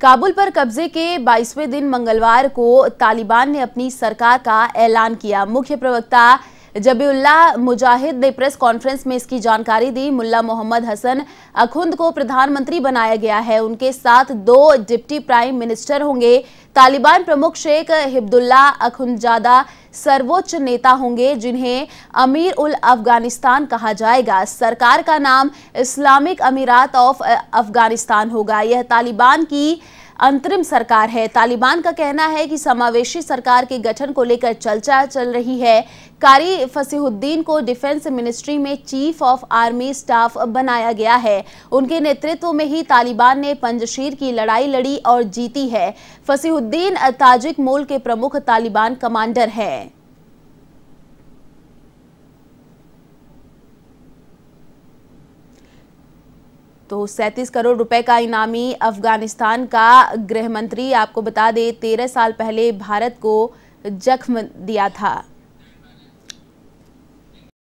काबुल पर कब्जे के 22वें दिन मंगलवार को तालिबान ने अपनी सरकार का ऐलान किया मुख्य प्रवक्ता जबीउल्ला मुजाहिद ने प्रेस कॉन्फ्रेंस में इसकी जानकारी दी मुल्ला मोहम्मद हसन अखुंद को प्रधानमंत्री बनाया गया है उनके साथ दो डिप्टी प्राइम मिनिस्टर होंगे तालिबान प्रमुख शेख हिब्दुल्ला अखुंदजादा सर्वोच्च नेता होंगे जिन्हें अमीर उल अफगानिस्तान कहा जाएगा सरकार का नाम इस्लामिक अमीरात ऑफ अफगानिस्तान होगा यह तालिबान की अंतरिम सरकार है तालिबान का कहना है कि समावेशी सरकार के गठन को लेकर चर्चा चल रही है कारी फसीहुद्दीन को डिफेंस मिनिस्ट्री में चीफ ऑफ आर्मी स्टाफ बनाया गया है उनके नेतृत्व में ही तालिबान ने पंजशीर की लड़ाई लड़ी और जीती है फसीहुद्दीन ताजिक मूल के प्रमुख तालिबान कमांडर हैं तो सैंतीस करोड़ रुपए का इनामी अफगानिस्तान का गृह मंत्री आपको बता दें तेरह साल पहले भारत को जख्म दिया था